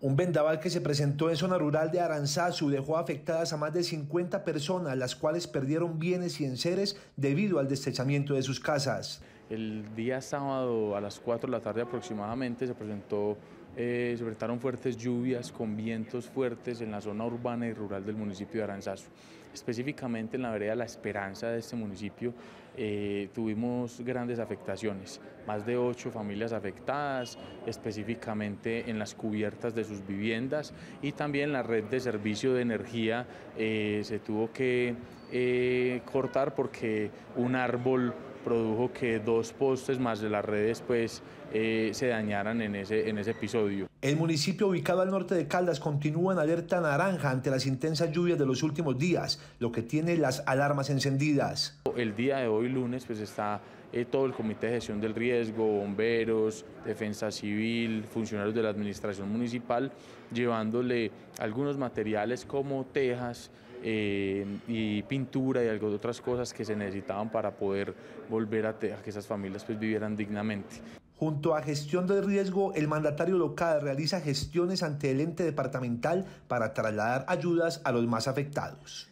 Un vendaval que se presentó en zona rural de Aranzazu dejó afectadas a más de 50 personas, las cuales perdieron bienes y enseres debido al destechamiento de sus casas. El día sábado a las 4 de la tarde aproximadamente se presentó eh, se fuertes lluvias con vientos fuertes en la zona urbana y rural del municipio de Aranzazo Específicamente en la vereda La Esperanza de este municipio eh, tuvimos grandes afectaciones, más de ocho familias afectadas, específicamente en las cubiertas de sus viviendas y también la red de servicio de energía eh, se tuvo que eh, cortar porque un árbol produjo que dos postes más de las redes pues se dañaran en ese, en ese episodio. El municipio ubicado al norte de Caldas continúa en alerta naranja ante las intensas lluvias de los últimos días, lo que tiene las alarmas encendidas. El día de hoy, lunes, pues está eh, todo el Comité de Gestión del Riesgo, bomberos, defensa civil, funcionarios de la administración municipal, llevándole algunos materiales como tejas, eh, y pintura y algo otras cosas que se necesitaban para poder volver a, a que esas familias pues vivieran dignamente. Junto a gestión de riesgo, el mandatario local realiza gestiones ante el ente departamental para trasladar ayudas a los más afectados.